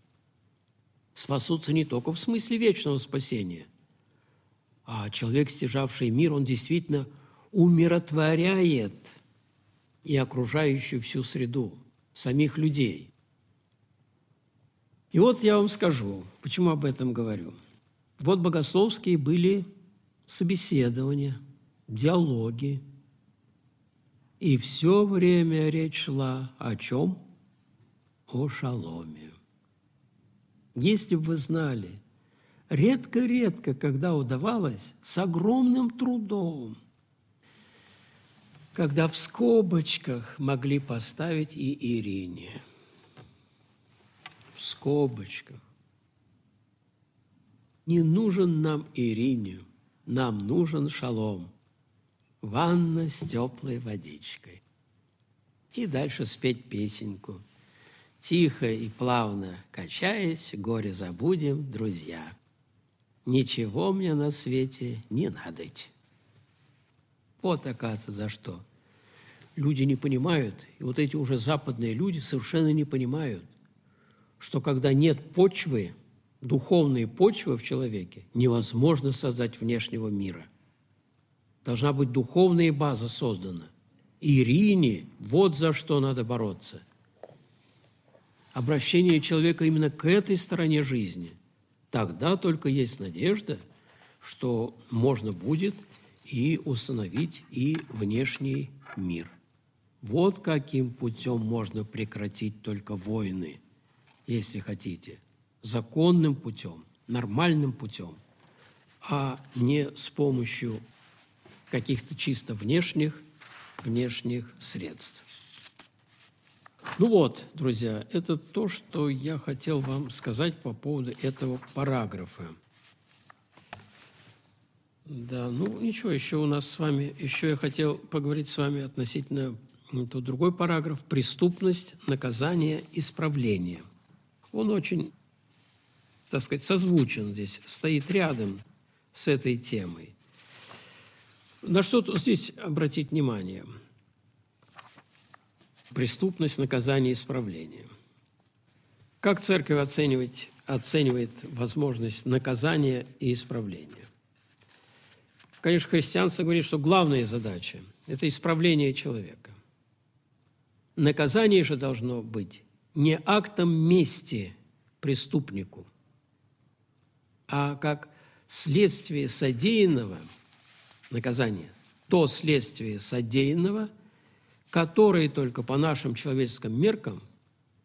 Спасутся не только в смысле вечного спасения – а человек, стяжавший мир, он действительно умиротворяет и окружающую всю среду, самих людей. И вот я вам скажу, почему об этом говорю. Вот богословские были собеседования, диалоги, и все время речь шла о чем? О шаломе. Если бы вы знали – редко-редко, когда удавалось, с огромным трудом, когда в скобочках могли поставить и Ирине. В скобочках. Не нужен нам Ирине, нам нужен шалом. Ванна с теплой водичкой. И дальше спеть песенку. Тихо и плавно качаясь, горе забудем, друзья ничего мне на свете не надоть. Вот, оказывается, за что. Люди не понимают, и вот эти уже западные люди совершенно не понимают, что когда нет почвы, духовной почвы в человеке, невозможно создать внешнего мира. Должна быть духовная база создана. Ирине вот за что надо бороться. Обращение человека именно к этой стороне жизни – Тогда только есть надежда, что можно будет и установить и внешний мир. Вот каким путем можно прекратить только войны, если хотите. Законным путем, нормальным путем, а не с помощью каких-то чисто внешних, внешних средств. Ну вот, друзья, это то, что я хотел вам сказать по поводу этого параграфа. Да, ну ничего, еще у нас с вами, еще я хотел поговорить с вами относительно то другой параграф «Преступность, наказание, исправление». Он очень, так сказать, созвучен здесь, стоит рядом с этой темой. На что здесь обратить внимание – преступность, наказание, исправление. Как церковь оценивать оценивает возможность наказания и исправления? Конечно, христианство говорит, что главная задача – это исправление человека. Наказание же должно быть не актом мести преступнику, а как следствие содеянного наказания. То следствие содеянного – которые только по нашим человеческим меркам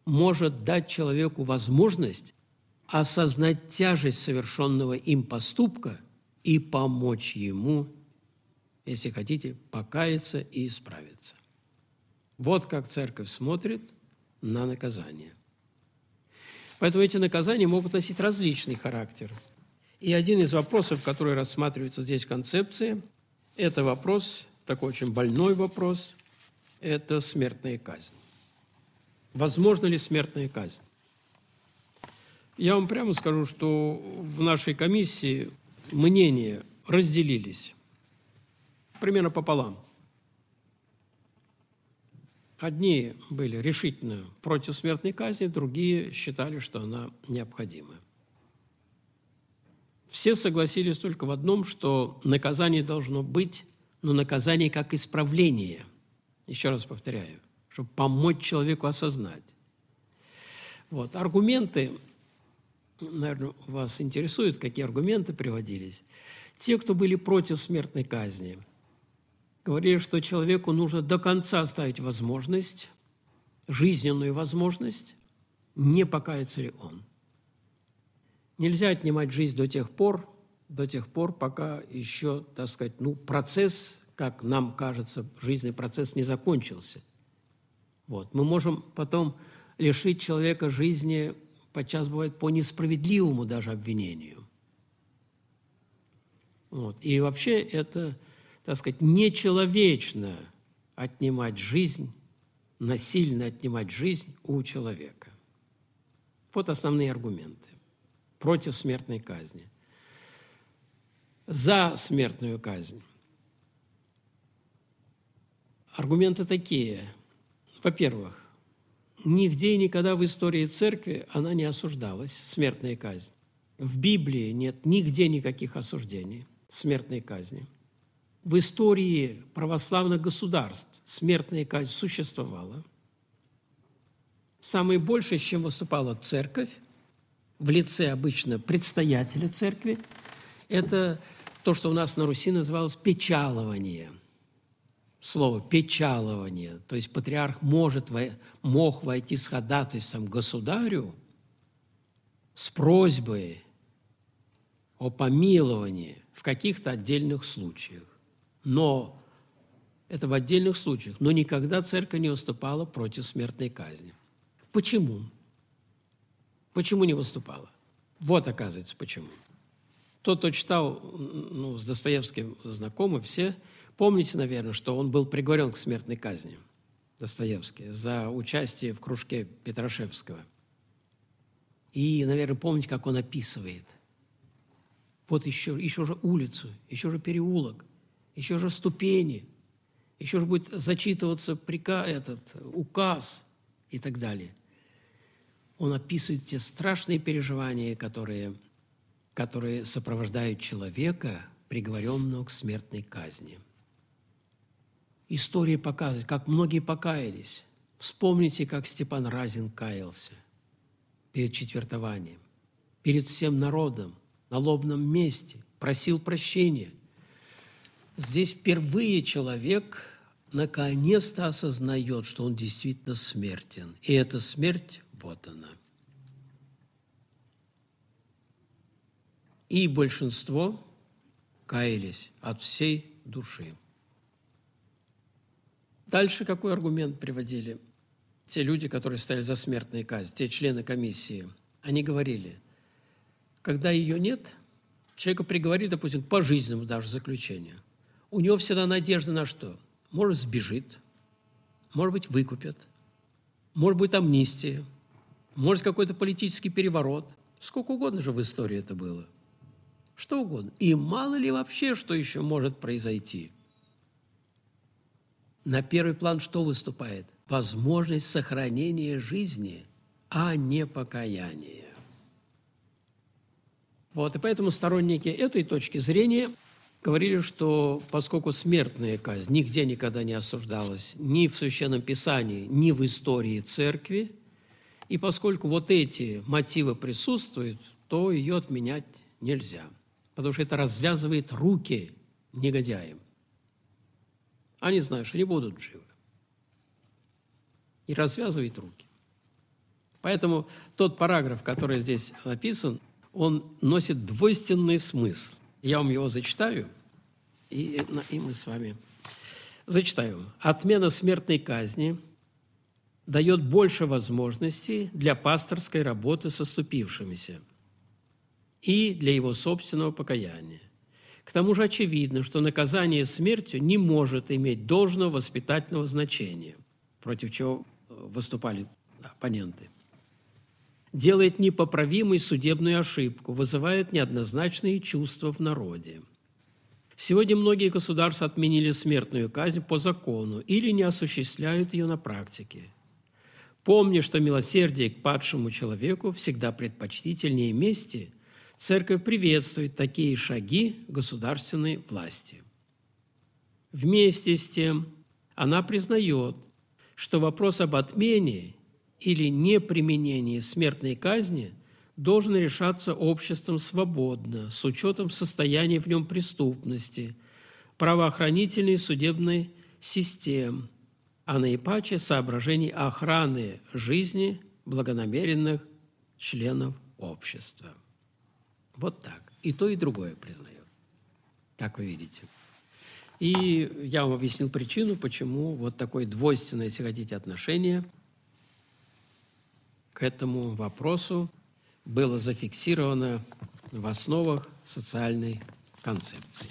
может дать человеку возможность осознать тяжесть совершенного им поступка и помочь ему, если хотите, покаяться и исправиться. Вот как церковь смотрит на наказание. Поэтому эти наказания могут носить различный характер. И один из вопросов, который рассматривается здесь в концепции, это вопрос, такой очень больной вопрос – это смертная казнь. Возможно ли смертная казнь? Я вам прямо скажу, что в нашей комиссии мнения разделились примерно пополам. Одни были решительно против смертной казни, другие считали, что она необходима. Все согласились только в одном, что наказание должно быть, но наказание как исправление – еще раз повторяю, чтобы помочь человеку осознать. Вот. Аргументы, наверное, вас интересуют, какие аргументы приводились. Те, кто были против смертной казни, говорили, что человеку нужно до конца оставить возможность, жизненную возможность, не покаяться ли он. Нельзя отнимать жизнь до тех пор, до тех пор, пока еще, так сказать, ну, процесс как нам кажется, жизненный процесс не закончился. Вот. Мы можем потом лишить человека жизни, подчас бывает, по несправедливому даже обвинению. Вот. И вообще это, так сказать, нечеловечно отнимать жизнь, насильно отнимать жизнь у человека. Вот основные аргументы против смертной казни. За смертную казнь. Аргументы такие. Во-первых, нигде и никогда в истории церкви она не осуждалась, смертная казнь. В Библии нет нигде никаких осуждений смертной казни. В истории православных государств смертная казнь существовала. Самое большее, с чем выступала церковь, в лице обычно предстоятеля церкви, это то, что у нас на Руси называлось «печалование» слово «печалование», то есть патриарх может, мог войти с ходатайством государю с просьбой о помиловании в каких-то отдельных случаях. Но это в отдельных случаях, но никогда церковь не выступала против смертной казни. Почему? Почему не выступала? Вот, оказывается, почему. Тот, кто читал ну, с Достоевским знакомы все – Помните, наверное, что он был приговорен к смертной казни, Достоевский, за участие в кружке Петрашевского. И, наверное, помните, как он описывает. Вот еще, еще же улицу, еще же переулок, еще же ступени, еще же будет зачитываться прика, этот, указ и так далее. Он описывает те страшные переживания, которые, которые сопровождают человека, приговоренного к смертной казни – История показывает, как многие покаялись. Вспомните, как Степан Разин каялся перед четвертованием, перед всем народом, на лобном месте, просил прощения. Здесь впервые человек наконец-то осознает, что он действительно смертен. И эта смерть, вот она. И большинство каялись от всей души. Дальше какой аргумент приводили те люди, которые стояли за смертные казнь, те члены комиссии? Они говорили, когда ее нет, человека приговорили, допустим, к пожизненному даже заключению. У него всегда надежда на что? Может, сбежит, может быть, выкупят, может быть, амнистия, может, какой-то политический переворот. Сколько угодно же в истории это было. Что угодно. И мало ли вообще, что еще может произойти на первый план что выступает? Возможность сохранения жизни, а не покаяние. Вот, и поэтому сторонники этой точки зрения говорили, что поскольку смертная казнь нигде никогда не осуждалась, ни в Священном Писании, ни в истории Церкви, и поскольку вот эти мотивы присутствуют, то ее отменять нельзя, потому что это развязывает руки негодяям. Они знаешь, что не будут живы. И развязывает руки. Поэтому тот параграф, который здесь написан, он носит двойственный смысл. Я вам его зачитаю, и, и мы с вами зачитаем. Отмена смертной казни дает больше возможностей для пасторской работы с оступившимися и для его собственного покаяния. К тому же очевидно, что наказание смертью не может иметь должного воспитательного значения, против чего э, выступали оппоненты. Делает непоправимой судебную ошибку, вызывает неоднозначные чувства в народе. Сегодня многие государства отменили смертную казнь по закону или не осуществляют ее на практике. Помни, что милосердие к падшему человеку всегда предпочтительнее мести, Церковь приветствует такие шаги государственной власти. Вместе с тем она признает, что вопрос об отмене или неприменении смертной казни должен решаться обществом свободно, с учетом состояния в нем преступности, правоохранительной и судебной систем, а наипаче соображений охраны жизни благонамеренных членов общества. Вот так. И то, и другое признает, как вы видите. И я вам объяснил причину, почему вот такое двойственное, если хотите, отношение к этому вопросу было зафиксировано в основах социальной концепции.